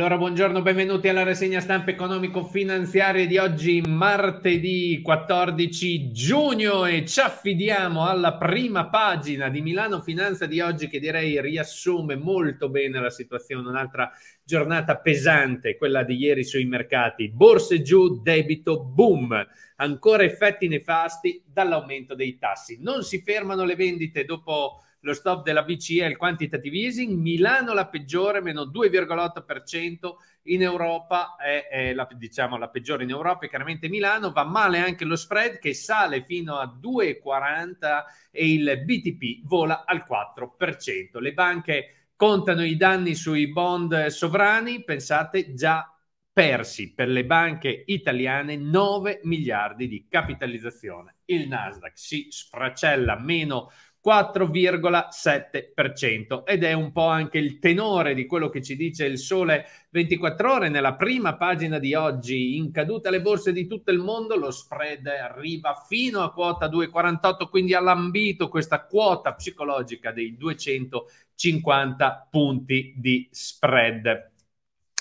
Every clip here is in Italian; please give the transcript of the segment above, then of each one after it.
allora buongiorno, benvenuti alla rassegna stampa economico-finanziaria di oggi, martedì 14 giugno e ci affidiamo alla prima pagina di Milano Finanza di oggi che direi riassume molto bene la situazione, un'altra giornata pesante, quella di ieri sui mercati. Borse giù, debito boom. Ancora effetti nefasti dall'aumento dei tassi. Non si fermano le vendite dopo lo stop della BCE e il quantitative easing. Milano la peggiore, meno 2,8% in Europa, è, è la, diciamo, la peggiore in Europa è chiaramente Milano. Va male anche lo spread che sale fino a 2,40 e il BTP vola al 4%. Le banche contano i danni sui bond sovrani, pensate già persi per le banche italiane 9 miliardi di capitalizzazione. Il Nasdaq si sfracella meno 4,7% ed è un po' anche il tenore di quello che ci dice il Sole 24 ore nella prima pagina di oggi in caduta le borse di tutto il mondo lo spread arriva fino a quota 2,48 quindi ha lambito questa quota psicologica dei 250 punti di spread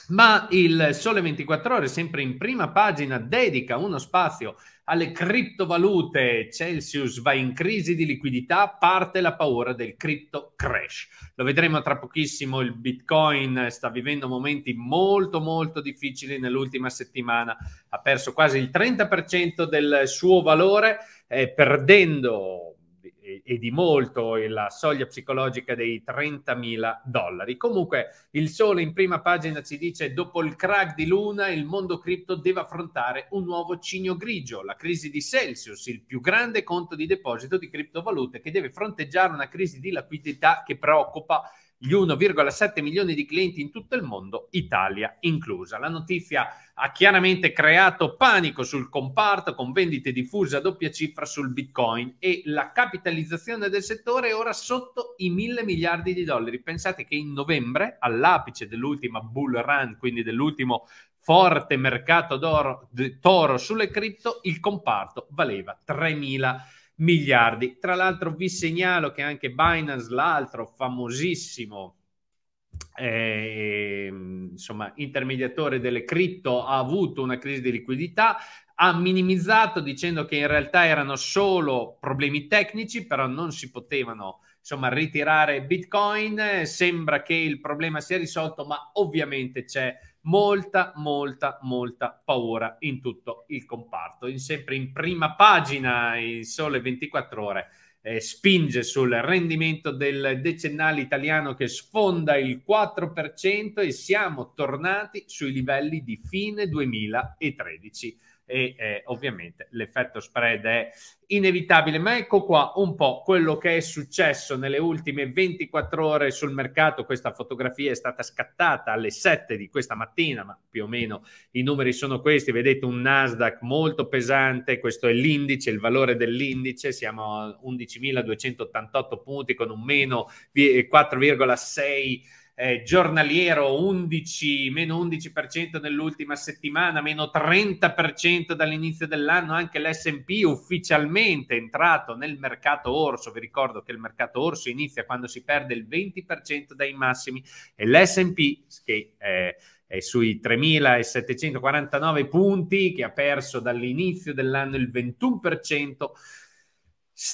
ma il Sole 24 Ore, sempre in prima pagina, dedica uno spazio alle criptovalute. Celsius va in crisi di liquidità, parte la paura del cripto crash. Lo vedremo tra pochissimo. Il Bitcoin sta vivendo momenti molto, molto difficili nell'ultima settimana. Ha perso quasi il 30% del suo valore, eh, perdendo e, di molto e la soglia psicologica dei 30.000 dollari. Comunque il sole in prima pagina ci dice dopo il crack di Luna il mondo cripto deve affrontare un nuovo cigno grigio, la crisi di Celsius, il più grande conto di deposito di criptovalute che deve fronteggiare una crisi di liquidità che preoccupa gli 1,7 milioni di clienti in tutto il mondo, Italia inclusa. La notizia ha chiaramente creato panico sul comparto con vendite diffuse a doppia cifra sul Bitcoin e la capitalizzazione del settore è ora sotto i mille miliardi di dollari. Pensate che in novembre, all'apice dell'ultima bull run, quindi dell'ultimo forte mercato d'oro, toro sulle cripto, il comparto valeva 3.000 dollari miliardi. Tra l'altro vi segnalo che anche Binance, l'altro famosissimo eh, insomma, intermediatore delle cripto, ha avuto una crisi di liquidità, ha minimizzato dicendo che in realtà erano solo problemi tecnici, però non si potevano insomma, ritirare Bitcoin. Sembra che il problema sia risolto, ma ovviamente c'è molta, molta, molta paura in tutto il comparto. In, sempre in prima pagina, in sole 24 ore. Eh, spinge sul rendimento del decennale italiano che sfonda il 4% e siamo tornati sui livelli di fine 2013 e eh, ovviamente l'effetto spread è inevitabile. Ma ecco qua un po' quello che è successo nelle ultime 24 ore sul mercato. Questa fotografia è stata scattata alle 7 di questa mattina, ma più o meno i numeri sono questi. Vedete un Nasdaq molto pesante, questo è l'indice, il valore dell'indice, siamo a 11.288 punti con un meno 4,6 eh, giornaliero 11, meno 11% nell'ultima settimana, meno 30% dall'inizio dell'anno, anche l'SP ufficialmente entrato nel mercato orso. Vi ricordo che il mercato orso inizia quando si perde il 20% dai massimi e l'SP che è, è sui 3.749 punti, che ha perso dall'inizio dell'anno il 21%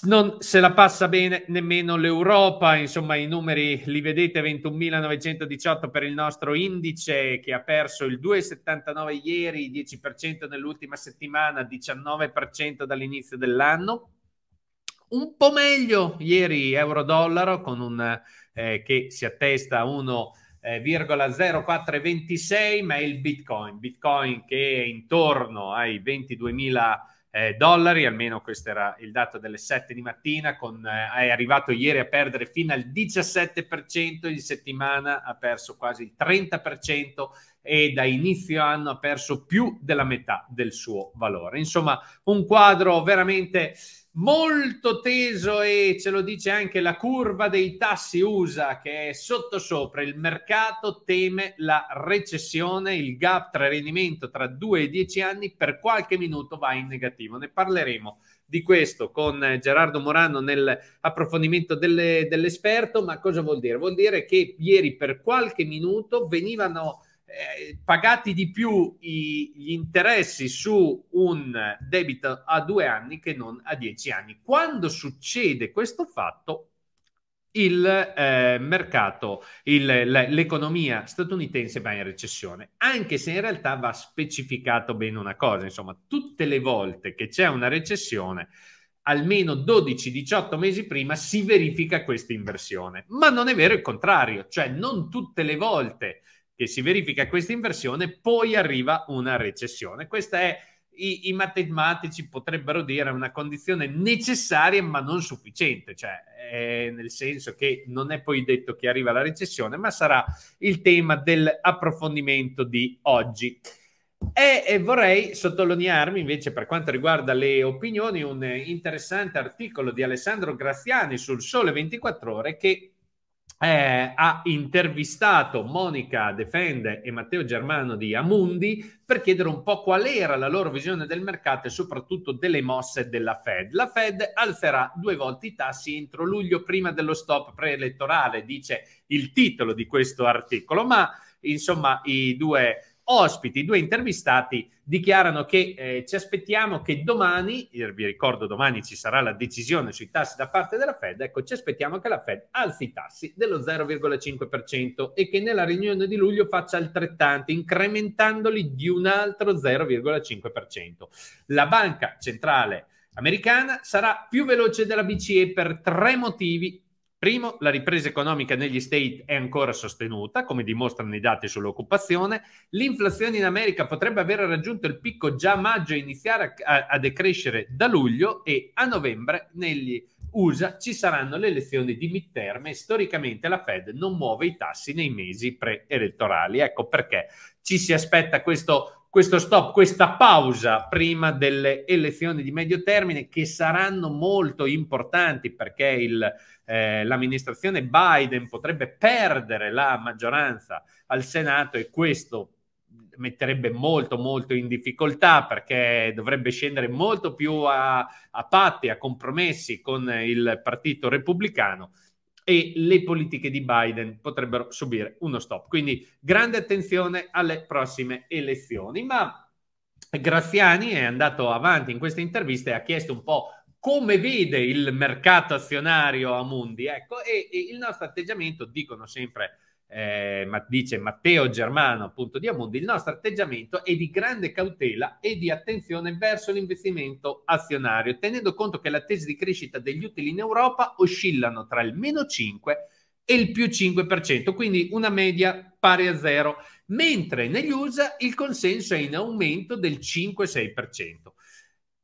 non se la passa bene nemmeno l'Europa, insomma i numeri li vedete, 21.918 per il nostro indice che ha perso il 2,79 ieri, 10% nell'ultima settimana, 19% dall'inizio dell'anno. Un po' meglio ieri euro-dollaro con un, eh, che si attesta a 1,0426, eh, ma è il Bitcoin, Bitcoin che è intorno ai 22.000 eh, dollari, almeno questo era il dato delle 7 di mattina, con, eh, è arrivato ieri a perdere fino al 17%, in settimana ha perso quasi il 30% e da inizio anno ha perso più della metà del suo valore. Insomma, un quadro veramente molto teso e ce lo dice anche la curva dei tassi USA che è sottosopra. Il mercato teme la recessione, il gap tra rendimento tra 2 e 10 anni per qualche minuto va in negativo. Ne parleremo di questo con Gerardo Morano nell'approfondimento delle, dell'esperto, ma cosa vuol dire? Vuol dire che ieri per qualche minuto venivano eh, pagati di più i, gli interessi su un debito a due anni che non a dieci anni. Quando succede questo fatto, il eh, mercato, il, l'economia statunitense va in recessione, anche se in realtà va specificato bene una cosa, insomma, tutte le volte che c'è una recessione, almeno 12-18 mesi prima si verifica questa inversione, ma non è vero il contrario, cioè non tutte le volte che si verifica questa inversione, poi arriva una recessione. Questa è, i, i matematici potrebbero dire, una condizione necessaria ma non sufficiente, cioè eh, nel senso che non è poi detto che arriva la recessione, ma sarà il tema dell'approfondimento di oggi. E, e, vorrei sottolinearmi invece per quanto riguarda le opinioni un interessante articolo di Alessandro Graziani sul Sole 24 ore che eh, ha intervistato Monica Defende e Matteo Germano di Amundi per chiedere un po' qual era la loro visione del mercato e soprattutto delle mosse della Fed. La Fed alzerà due volte i tassi entro luglio prima dello stop preelettorale, dice il titolo di questo articolo, ma insomma i due ospiti, due intervistati dichiarano che eh, ci aspettiamo che domani, eh, vi ricordo domani ci sarà la decisione sui tassi da parte della Fed, ecco ci aspettiamo che la Fed alzi i tassi dello 0,5% e che nella riunione di luglio faccia altrettanto, incrementandoli di un altro 0,5%. La banca centrale americana sarà più veloce della BCE per tre motivi Primo, la ripresa economica negli States è ancora sostenuta, come dimostrano i dati sull'occupazione. L'inflazione in America potrebbe aver raggiunto il picco già a maggio e iniziare a, a decrescere da luglio e a novembre negli USA ci saranno le elezioni di midterm e storicamente la Fed non muove i tassi nei mesi preelettorali. Ecco perché ci si aspetta questo questo stop, questa pausa prima delle elezioni di medio termine che saranno molto importanti perché il, eh, l'amministrazione Biden potrebbe perdere la maggioranza al Senato e questo metterebbe molto molto in difficoltà perché dovrebbe scendere molto più a, a patti, a compromessi con il partito repubblicano e le politiche di Biden potrebbero subire uno stop. Quindi grande attenzione alle prossime elezioni. Ma Graziani è andato avanti in queste interviste e ha chiesto un po' come vede il mercato azionario a Mundi. Ecco, e, e il nostro atteggiamento, dicono sempre eh, dice Matteo Germano, appunto di Amundi, il nostro atteggiamento è di grande cautela e di attenzione verso l'investimento azionario, tenendo conto che le attese di crescita degli utili in Europa oscillano tra il meno 5 e il più 5%, quindi una media pari a zero, mentre negli USA il consenso è in aumento del 5-6%.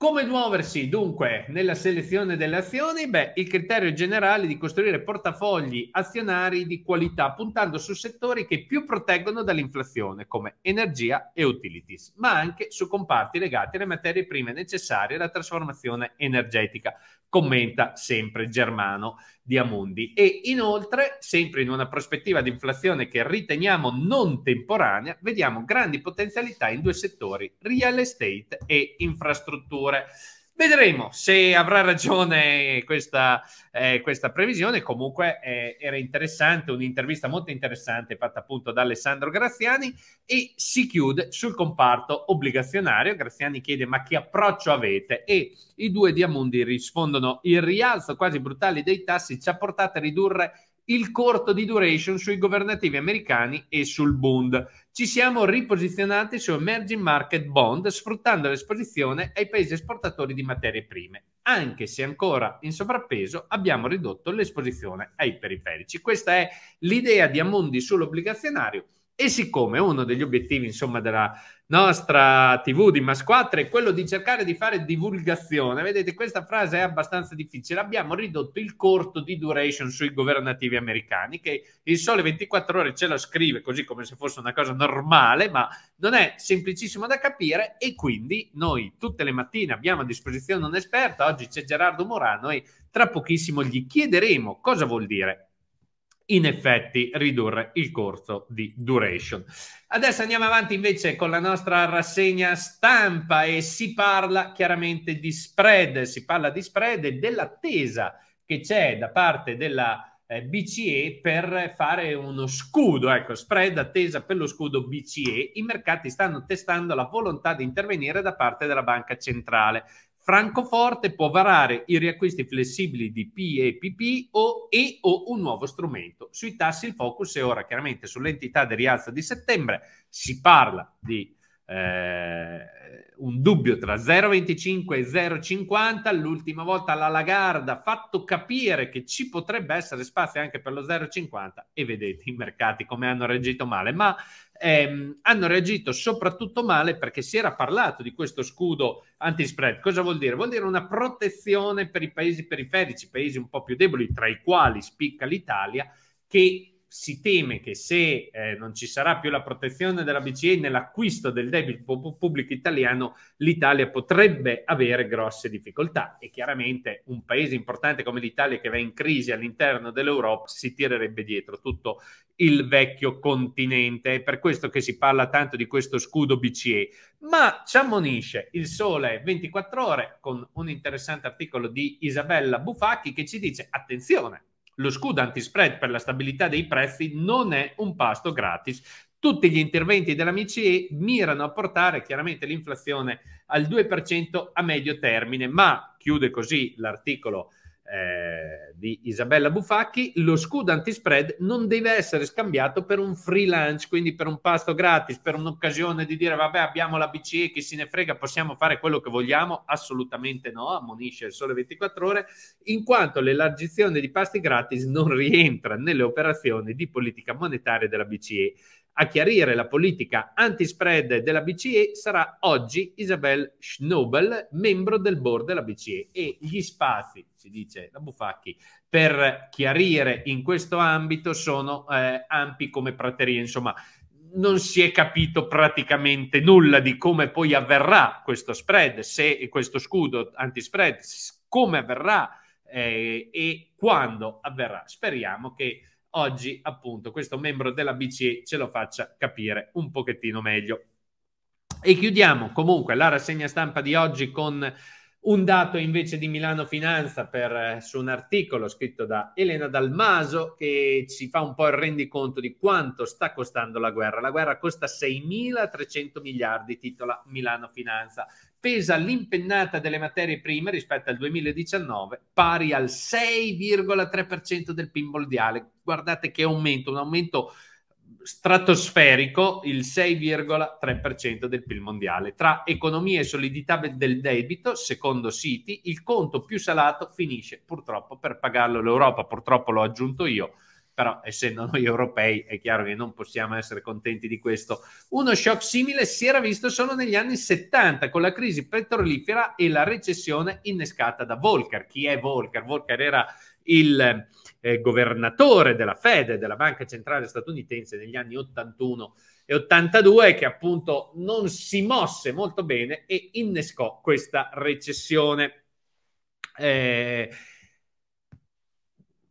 Come muoversi dunque nella selezione delle azioni? Beh, il criterio generale è di costruire portafogli azionari di qualità puntando su settori che più proteggono dall'inflazione come energia e utilities, ma anche su comparti legati alle materie prime necessarie alla trasformazione energetica, commenta sempre Germano di Amundi. E inoltre, sempre in una prospettiva di inflazione che riteniamo non temporanea, vediamo grandi potenzialità in due settori, real estate e infrastrutture. Vedremo se avrà ragione questa, eh, questa previsione. Comunque eh, era interessante, un'intervista molto interessante fatta appunto da Alessandro Graziani e si chiude sul comparto obbligazionario. Graziani chiede ma che approccio avete? E i due diamondi rispondono il rialzo quasi brutale dei tassi ci ha portato a ridurre il corto di duration sui governativi americani e sul Bund ci siamo riposizionati su emerging market bond sfruttando l'esposizione ai paesi esportatori di materie prime, anche se ancora in sovrappeso abbiamo ridotto l'esposizione ai periferici. Questa è l'idea di Amundi sull'obbligazionario e siccome uno degli obiettivi, insomma, della nostra TV di Masquattro è quello di cercare di fare divulgazione, vedete, questa frase è abbastanza difficile. Abbiamo ridotto il corto di duration sui governativi americani, che il sole 24 ore ce la scrive così come se fosse una cosa normale, ma non è semplicissimo da capire. E quindi noi tutte le mattine abbiamo a disposizione un esperto. Oggi c'è Gerardo Morano e tra pochissimo gli chiederemo cosa vuol dire in effetti ridurre il corso di duration. Adesso andiamo avanti invece con la nostra rassegna stampa e si parla chiaramente di spread, si parla di spread e dell'attesa che c'è da parte della eh, BCE per fare uno scudo, ecco, spread attesa per lo scudo BCE. I mercati stanno testando la volontà di intervenire da parte della banca centrale. Francoforte può varare i riacquisti flessibili di PEPP o, e o un nuovo strumento. Sui tassi il focus è ora chiaramente sull'entità del rialzo di settembre. Si parla di eh, un dubbio tra 0,25 e 0,50. L'ultima volta la Lagarda ha fatto capire che ci potrebbe essere spazio anche per lo 0,50 e vedete i mercati come hanno reagito male. Ma ehm, hanno reagito soprattutto male perché si era parlato di questo scudo anti-spread. Cosa vuol dire? Vuol dire una protezione per i paesi periferici, paesi un po' più deboli, tra i quali spicca l'Italia, che si teme che se eh, non ci sarà più la protezione della BCE nell'acquisto del debito pubblico italiano, l'Italia potrebbe avere grosse difficoltà e chiaramente un paese importante come l'Italia che va in crisi all'interno dell'Europa si tirerebbe dietro tutto il vecchio continente. È per questo che si parla tanto di questo scudo BCE, ma ci ammonisce il sole 24 ore con un interessante articolo di Isabella Bufacchi che ci dice attenzione lo scudo antispread per la stabilità dei prezzi non è un pasto gratis. Tutti gli interventi della BCE mirano a portare chiaramente l'inflazione al 2% a medio termine, ma chiude così l'articolo eh, di Isabella Bufacchi, lo scudo antispread non deve essere scambiato per un free lunch, quindi per un pasto gratis, per un'occasione di dire vabbè abbiamo la BCE, chi se ne frega, possiamo fare quello che vogliamo? Assolutamente no, ammonisce il sole 24 ore, in quanto l'elargizione di pasti gratis non rientra nelle operazioni di politica monetaria della BCE a chiarire la politica anti-spread della BCE sarà oggi Isabel Schnobel, membro del board della BCE. E gli spazi, si dice da Bufacchi, per chiarire in questo ambito sono eh, ampi come praterie. Insomma, non si è capito praticamente nulla di come poi avverrà questo spread, se questo scudo anti-spread, come avverrà eh, e quando avverrà. Speriamo che oggi appunto questo membro della BCE ce lo faccia capire un pochettino meglio. E chiudiamo comunque la rassegna stampa di oggi con un dato invece di Milano Finanza per, eh, su un articolo scritto da Elena Dalmaso che ci fa un po' il rendiconto di quanto sta costando la guerra. La guerra costa 6.300 miliardi, titola Milano Finanza spesa all'impennata delle materie prime rispetto al 2019 pari al 6,3% del PIL mondiale. Guardate che aumento, un aumento stratosferico, il 6,3% del PIL mondiale. Tra economia e solidità del debito, secondo Citi, il conto più salato finisce purtroppo per pagarlo l'Europa, purtroppo l'ho aggiunto io però essendo noi europei è chiaro che non possiamo essere contenti di questo. Uno shock simile si era visto solo negli anni 70 con la crisi petrolifera e la recessione innescata da Volcker. Chi è Volcker? Volcker era il eh, governatore della Fed, della Banca Centrale Statunitense negli anni 81 e 82 che appunto non si mosse molto bene e innescò questa recessione. Eh,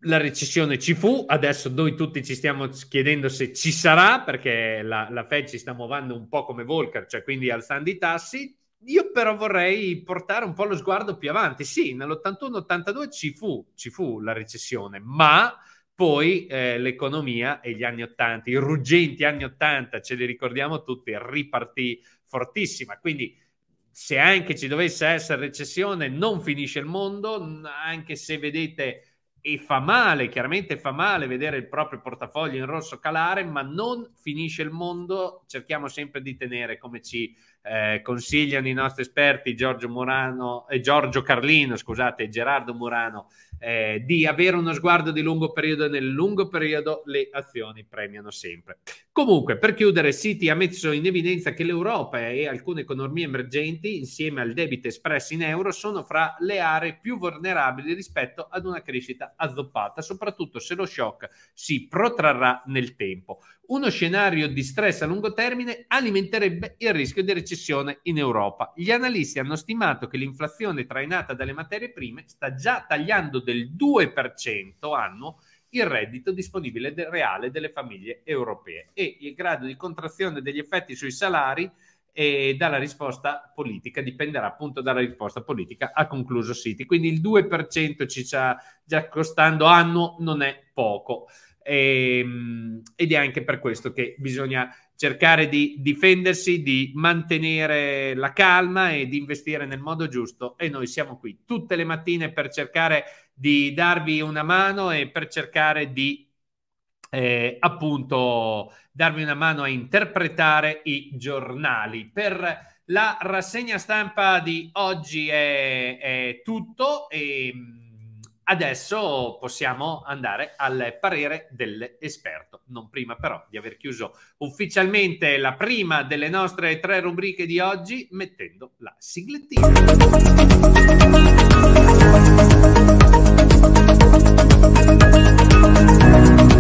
la recessione ci fu, adesso noi tutti ci stiamo chiedendo se ci sarà perché la, la Fed ci sta muovendo un po' come Volcker, cioè quindi alzando i tassi. Io però vorrei portare un po' lo sguardo più avanti. Sì, nell'81-82 ci fu, ci fu la recessione, ma poi eh, l'economia e gli anni 80, i ruggenti anni 80, ce li ricordiamo tutti, ripartì fortissima. Quindi se anche ci dovesse essere recessione, non finisce il mondo, anche se vedete e fa male, chiaramente fa male vedere il proprio portafoglio in rosso calare, ma non finisce il mondo, cerchiamo sempre di tenere, come ci eh, consigliano i nostri esperti Giorgio, Murano, eh, Giorgio Carlino scusate, e Gerardo Murano eh, di avere uno sguardo di lungo periodo e nel lungo periodo le azioni premiano sempre. Comunque, per chiudere, Citi ha messo in evidenza che l'Europa e alcune economie emergenti, insieme al debito espresso in euro, sono fra le aree più vulnerabili rispetto ad una crescita azzoppata, soprattutto se lo shock si protrarrà nel tempo. Uno scenario di stress a lungo termine alimenterebbe il rischio di recessione recessione in Europa. Gli analisti hanno stimato che l'inflazione trainata dalle materie prime sta già tagliando del 2% annuo il reddito disponibile del reale delle famiglie europee e il grado di contrazione degli effetti sui salari e dalla risposta politica dipenderà appunto dalla risposta politica ha concluso City quindi il 2% ci sta già costando annuo non è poco e, ehm, ed è anche per questo che bisogna cercare di difendersi, di mantenere la calma e di investire nel modo giusto e noi siamo qui tutte le mattine per cercare di darvi una mano e per cercare di eh, appunto darvi una mano a interpretare i giornali. Per la rassegna stampa di oggi è, è tutto e ehm, adesso possiamo andare al parere dell'esperto. Non prima però di aver chiuso ufficialmente la prima delle nostre tre rubriche di oggi mettendo la siglettina. Thank